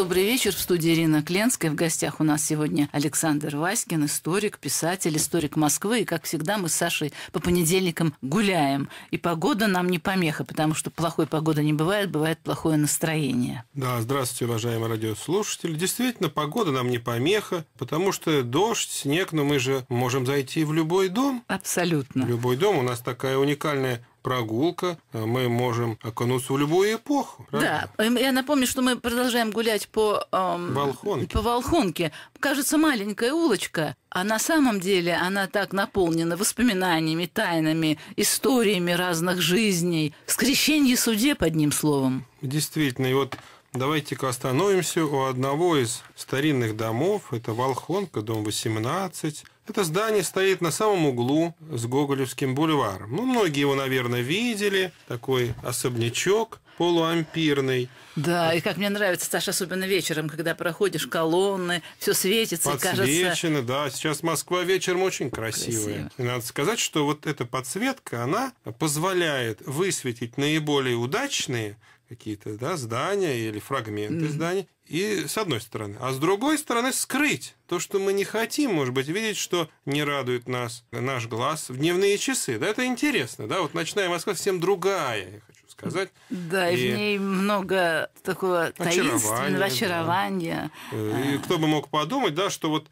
Добрый вечер. В студии Ирина Кленская. В гостях у нас сегодня Александр Васькин, историк, писатель, историк Москвы. И, как всегда, мы с Сашей по понедельникам гуляем. И погода нам не помеха, потому что плохой погоды не бывает, бывает плохое настроение. Да, здравствуйте, уважаемые радиослушатели. Действительно, погода нам не помеха, потому что дождь, снег, но мы же можем зайти в любой дом. Абсолютно. В любой дом. У нас такая уникальная прогулка, э, мы можем окунуться в любую эпоху. Правильно? Да, эм, я напомню, что мы продолжаем гулять по... Эм, Волхонке. По Волхонке. Кажется, маленькая улочка, а на самом деле она так наполнена воспоминаниями, тайнами, историями разных жизней, скрещение судеб, одним словом. Действительно, и вот Давайте-ка остановимся у одного из старинных домов. Это Волхонка, дом 18. Это здание стоит на самом углу с Гоголевским бульваром. Ну, многие его, наверное, видели. Такой особнячок полуампирный. Да, и как мне нравится, Саша, особенно вечером, когда проходишь колонны, все светится, Подсвечено, кажется... да. Сейчас Москва вечером очень красивая. Красиво. И надо сказать, что вот эта подсветка, она позволяет высветить наиболее удачные какие-то да, здания или фрагменты mm-hmm. зданий и с одной стороны. А с другой стороны, скрыть то, что мы не хотим, может быть, видеть, что не радует нас, наш глаз в дневные часы. Да, это интересно, да, вот ночная Москва совсем другая, я хочу сказать. Да, и, и в ней много такого таинственного очарования. Да. Э, и а. кто бы мог подумать, да, что вот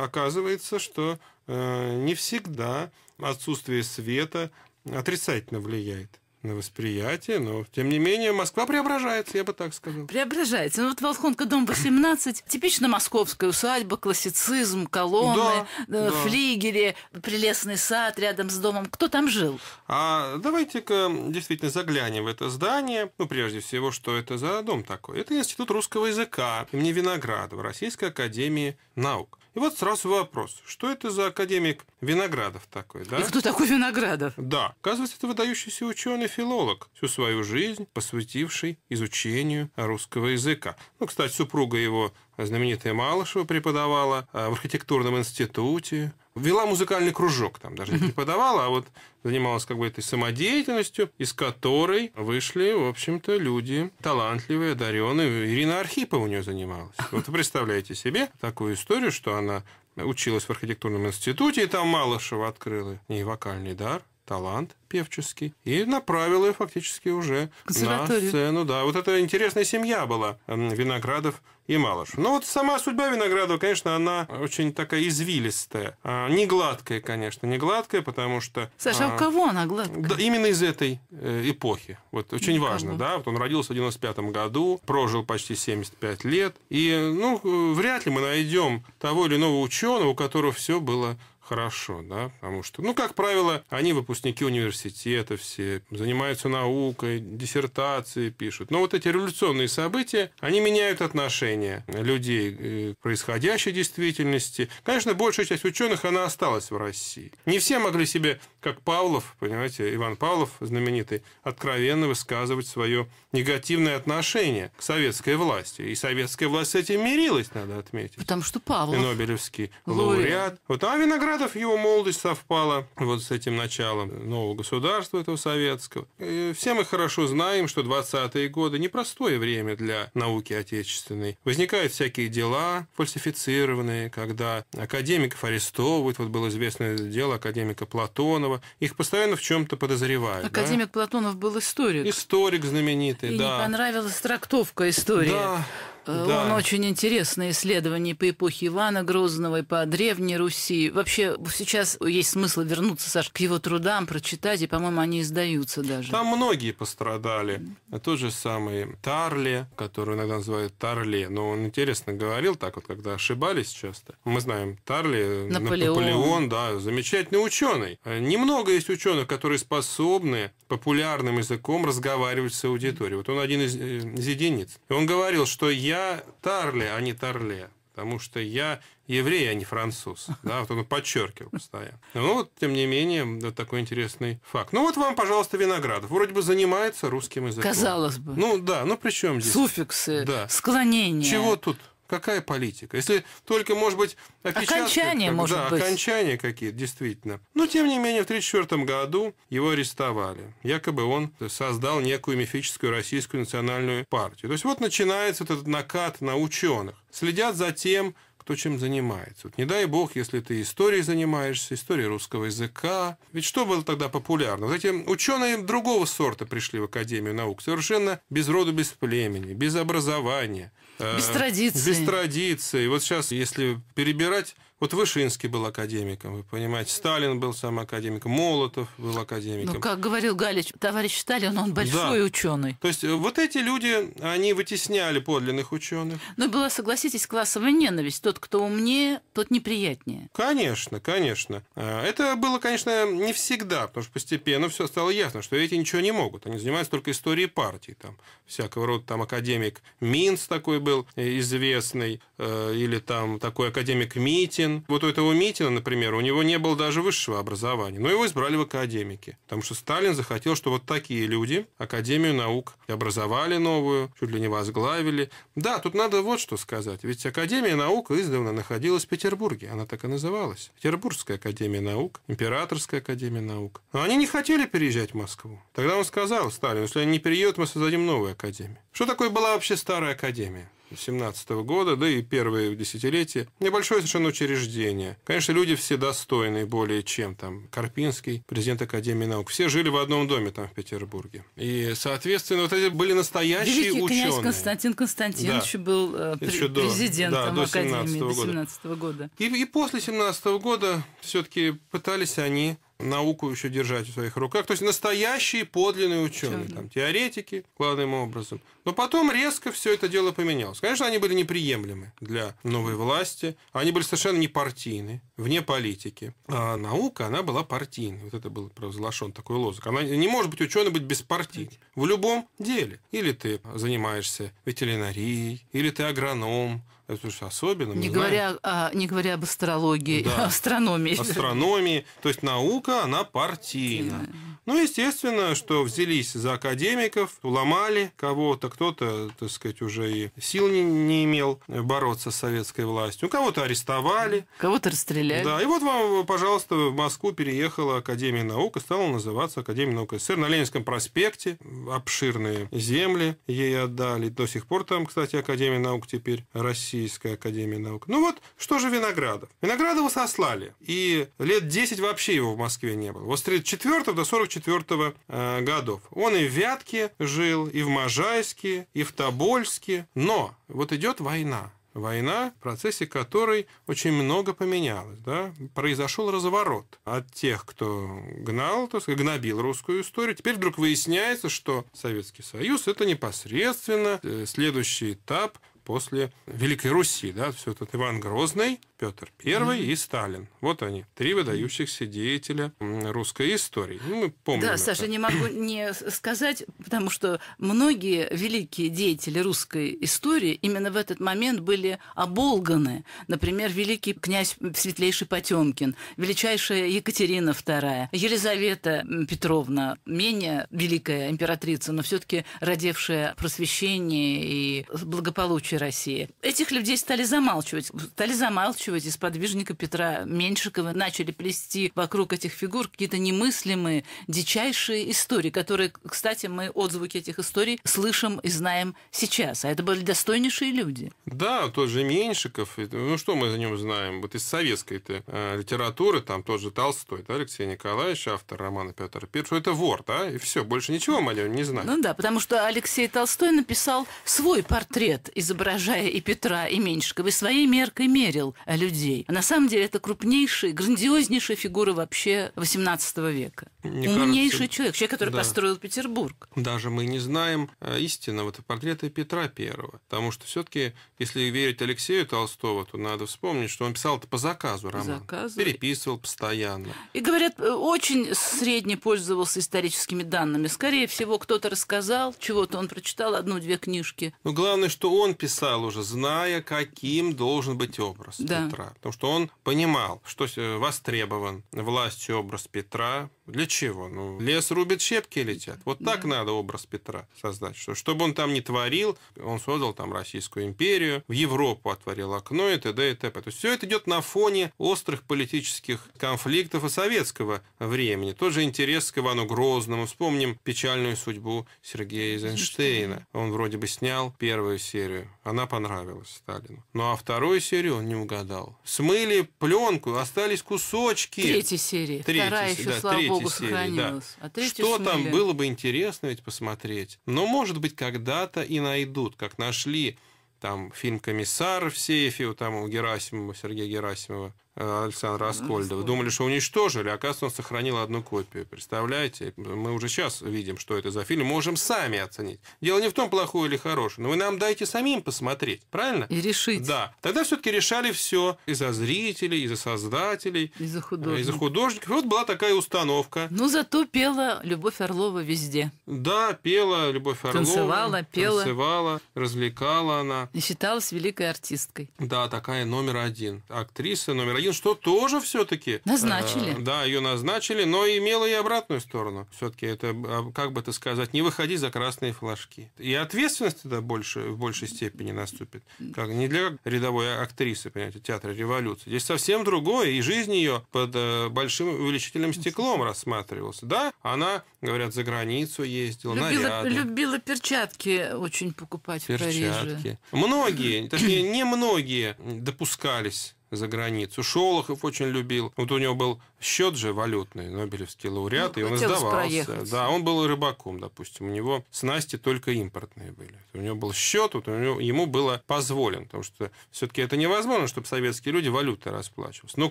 оказывается, что э, не всегда отсутствие света отрицательно влияет на восприятие, но тем не менее Москва преображается, я бы так сказал. Преображается. Ну вот Волхонка, дом 18, типично московская усадьба, классицизм, колонны, да, э, да. флигели, прелестный сад рядом с домом. Кто там жил? А давайте-ка действительно заглянем в это здание. Ну, прежде всего, что это за дом такой? Это Институт русского языка имени Виноградова Российской академии наук. И вот сразу вопрос, что это за академик Виноградов такой, да? И кто такой Виноградов? Да, оказывается, это выдающийся ученый-филолог, всю свою жизнь посвятивший изучению русского языка. Ну, кстати, супруга его знаменитая Малышева преподавала а, в архитектурном институте, Вела музыкальный кружок, там даже не преподавала, а вот занималась как бы этой самодеятельностью, из которой вышли, в общем-то, люди талантливые, одаренные. Ирина Архипова у нее занималась. Вот вы представляете себе такую историю, что она училась в архитектурном институте, и там Малышева открыла и вокальный дар, талант певческий и направил ее фактически уже на сцену. Да, вот это интересная семья была Виноградов и Малыш. Но ну, вот сама судьба Виноградова, конечно, она очень такая извилистая, а, не гладкая, конечно, не гладкая, потому что Саша, а, у а, кого она гладкая? Да, именно из этой э, эпохи. Вот очень Никого. важно, да. Вот он родился в 95 году, прожил почти 75 лет, и ну э, вряд ли мы найдем того или иного ученого, у которого все было хорошо, да, потому что, ну, как правило, они выпускники университета все, занимаются наукой, диссертации пишут. Но вот эти революционные события, они меняют отношения людей э, к происходящей действительности. Конечно, большая часть ученых, она осталась в России. Не все могли себе как Павлов, понимаете, Иван Павлов знаменитый, откровенно высказывать свое негативное отношение к советской власти. И советская власть с этим мирилась, надо отметить. Потому что Павлов. И Нобелевский лауреат. лауреат. Вот, а Виноградов, его молодость совпала вот с этим началом нового государства этого советского. И все мы хорошо знаем, что 20-е годы – непростое время для науки отечественной. Возникают всякие дела фальсифицированные, когда академиков арестовывают. Вот было известное дело академика Платонова, Платонова, их постоянно в чем-то подозревают. Академик да? Платонов был историк. Историк знаменитый, и да. Не понравилась трактовка истории. Да, Э, да. Он очень интересное исследование по эпохе Ивана Грозного и по Древней Руси. Вообще сейчас есть смысл вернуться, Саш, к его трудам, прочитать, и, по-моему, они издаются даже. Там многие пострадали. Mm. Тот же самый Тарли, который иногда называют Тарле, но он интересно говорил так вот, когда ошибались часто. Мы знаем Тарли, э, Наполеон, Наполеон да, замечательный ученый. Э, немного есть ученых, которые способны популярным языком разговаривать с аудиторией. Вот он один из, из единиц. И он говорил, что я я Тарле, а не Тарле потому что я еврей, а не француз. Да, вот он подчеркивал постоянно. Ну, вот, тем не менее, вот такой интересный факт. Ну, вот вам, пожалуйста, Виноградов. Вроде бы занимается русским языком. Казалось бы. Ну, да, ну при чем здесь? Суффиксы, да. склонения. Чего тут? Какая политика? Если только, может быть, окончание, как, может да, быть. окончание какие-то, действительно. Но, тем не менее, в 1934 году его арестовали. Якобы он создал некую мифическую российскую национальную партию. То есть, вот начинается этот накат на ученых. Следят за тем, кто чем занимается. Вот не дай бог, если ты историей занимаешься, историей русского языка. Ведь что было тогда популярно? Вот эти ученые другого сорта пришли в Академию наук, совершенно без роду, без племени, без образования. Э, без традиций. Без традиций. Вот сейчас, если перебирать вот Вышинский был академиком, вы понимаете, Сталин был сам академиком, Молотов был академиком. Ну, как говорил Галич, товарищ Сталин, он большой да. ученый. То есть э, вот эти люди, они вытесняли подлинных ученых. Ну была, согласитесь, классовая ненависть. Тот, кто умнее, тот неприятнее. Конечно, конечно. А, это было, конечно, не всегда, потому что постепенно все стало ясно, что эти ничего не могут. Они занимаются только историей партии. Там всякого рода там академик Минц такой был э, известный, э, или там такой академик Митин, Калинин, вот у этого Митина, например, у него не было даже высшего образования, но его избрали в академики, потому что Сталин захотел, что вот такие люди Академию наук образовали новую, чуть ли не возглавили. Да, тут надо вот что сказать, ведь Академия наук издавна находилась в Петербурге, она так и называлась, Петербургская академия наук, Императорская академия наук. Но они не хотели переезжать в Москву. Тогда он сказал Сталину, если они не переедут, мы создадим новую академию. Что такое была вообще старая академия? 17 года, да и первые десятилетия. Небольшое совершенно учреждение. Конечно, люди все достойные более чем там Карпинский, президент Академии наук. Все жили в одном доме там в Петербурге. И, соответственно, вот эти были настоящие Великий ученые. князь Константин Константинович да. был э, Еще до, да, до Академии 17 года. до 17 года. И, и после 17 года все-таки пытались они науку еще держать в своих руках. То есть настоящие подлинные ученые, там, теоретики, главным образом. Но потом резко все это дело поменялось. Конечно, они были неприемлемы для новой власти, они были совершенно не партийны, вне политики. А наука, она была партийной. Вот это был провозглашен такой лозунг. Она не может быть ученый быть без беспартийным в любом деле. Или ты занимаешься ветеринарией, или ты агроном, это же особенно. Не говоря, о, не говоря об астрологии, да. астрономии. Астрономии. То есть наука, она партийна. партийна. Ну, естественно, что взялись за академиков, уломали кого-то, кто-то, так сказать, уже и сил не, не имел бороться с советской властью, кого-то арестовали. Кого-то расстреляли. Да, и вот вам, пожалуйста, в Москву переехала Академия наук и стала называться Академия наук СССР на Ленинском проспекте. Обширные земли ей отдали. До сих пор там, кстати, Академия наук теперь, Российская Академия наук. Ну вот, что же Виноградов? Виноградова сослали. И лет 10 вообще его в Москве не было. Вот с 34 до 44 1944 э, годов. Он и в Вятке жил, и в Можайске, и в Тобольске. Но вот идет война война, в процессе которой очень много поменялось. Да? Произошел разворот от тех, кто гнал, то есть гнобил русскую историю. Теперь вдруг выясняется, что Советский Союз – это непосредственно э, следующий этап после Великой Руси, да, все тут Иван Грозный, Петр I mm-hmm. и Сталин. Вот они, три выдающихся деятеля русской истории. Ну, мы помним да, это. Саша, не могу не сказать, потому что многие великие деятели русской истории именно в этот момент были оболганы. Например, великий князь Светлейший Потемкин, величайшая Екатерина II, Елизавета Петровна, менее великая императрица, но все-таки родившая просвещение и благополучие будущей России. Этих людей стали замалчивать. Стали замалчивать из подвижника Петра Меньшикова. Начали плести вокруг этих фигур какие-то немыслимые, дичайшие истории, которые, кстати, мы отзвуки этих историй слышим и знаем сейчас. А это были достойнейшие люди. Да, тот же Меньшиков. Ну, что мы за ним знаем? Вот из советской-то э, литературы, там тоже Толстой, да, Алексей Николаевич, автор романа Петр Первый, что это вор, да, и все, больше ничего мы о нем не знаем. Ну да, потому что Алексей Толстой написал свой портрет, изображение поражая и Петра, и Меньшикова, и своей меркой мерил людей. А на самом деле это крупнейшая, грандиознейшая фигура вообще XVIII века. Мне Умнейший кажется, человек, человек, который да. построил Петербург. Даже мы не знаем э, истинно вот портреты Петра Первого, потому что все-таки, если верить Алексею Толстого, то надо вспомнить, что он писал это по заказу роман, заказу. переписывал постоянно. И говорят, э, очень средне пользовался историческими данными. Скорее всего, кто-то рассказал, чего-то он прочитал одну-две книжки. Но главное, что он писал писал уже, зная, каким должен быть образ да. Петра. Потому что он понимал, что э, востребован властью образ Петра, для чего? Ну, лес рубит, щепки летят. Вот да. так надо образ Петра создать. Что, чтобы он там не творил, он создал там Российскую империю, в Европу отворил окно и т.д. и т.п. То есть все это идет на фоне острых политических конфликтов и советского времени. Тот же интерес к Ивану Грозному. Вспомним печальную судьбу Сергея Эйзенштейна. Он вроде бы снял первую серию. Она понравилась Сталину. Ну а вторую серию он не угадал. Смыли пленку, остались кусочки. Третьей серии. Третья Вторая да, еще, слава третьей серии. Да. А Что смыли. там было бы интересно ведь посмотреть. Но, может быть, когда-то и найдут, как нашли там фильм «Комиссар» в сейфе, там у Герасимова, Сергея Герасимова, Э, Александра Аскольдова. Думали, что уничтожили, а оказывается, он сохранил одну копию. Представляете? Мы уже сейчас видим, что это за фильм, можем сами оценить. Дело не в том, плохой или хороший, но вы нам дайте самим посмотреть, правильно? И решить. Да. Тогда все-таки решали все и за зрителей, и за создателей, и за э, художников. И за художников. вот была такая установка. Ну, зато пела Любовь Орлова везде. Да, пела Любовь Орлова. Танцевала, пела. Танцевала, развлекала она. И считалась великой артисткой. Да, такая номер один. Актриса номер один ее что тоже все-таки назначили. Э, да, ее назначили, но имела и обратную сторону. Все-таки это, а, как бы это сказать, не выходи за красные флажки. И ответственность тогда больше, в большей степени наступит. Как не для рядовой актрисы, понимаете, театра революции. Здесь совсем другое, и жизнь ее под э, большим увеличительным стеклом рассматривался Да, она, говорят, за границу ездила, любила, наряды. Любила перчатки очень покупать перчатки. в Париже. Многие, точнее, немногие допускались за границу. Шолохов очень любил. Вот у него был счет же валютный, Нобелевский лауреат, ну, и он издавался. Да, он был рыбаком, допустим. У него снасти только импортные были. У него был счет, вот у него, ему было позволен, потому что все-таки это невозможно, чтобы советские люди валютой расплачивались. Но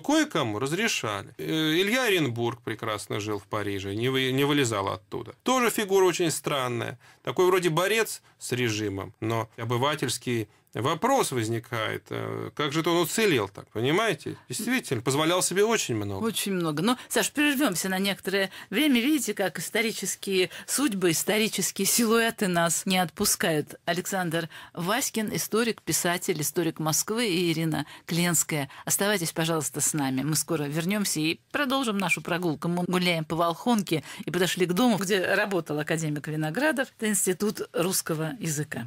кое-кому разрешали. Э, Илья Оренбург прекрасно жил в Париже, не, вы, не вылезал оттуда. Тоже фигура очень странная. Такой вроде борец с режимом, но обывательский Вопрос возникает, э, как же то он уцелел так, понимаете? Действительно, позволял себе очень много. Очень много немного. Но, Саш, прервемся на некоторое время. Видите, как исторические судьбы, исторические силуэты нас не отпускают. Александр Васькин, историк, писатель, историк Москвы и Ирина Кленская. Оставайтесь, пожалуйста, с нами. Мы скоро вернемся и продолжим нашу прогулку. Мы гуляем по Волхонке и подошли к дому, где работал академик Виноградов. Это Институт русского языка.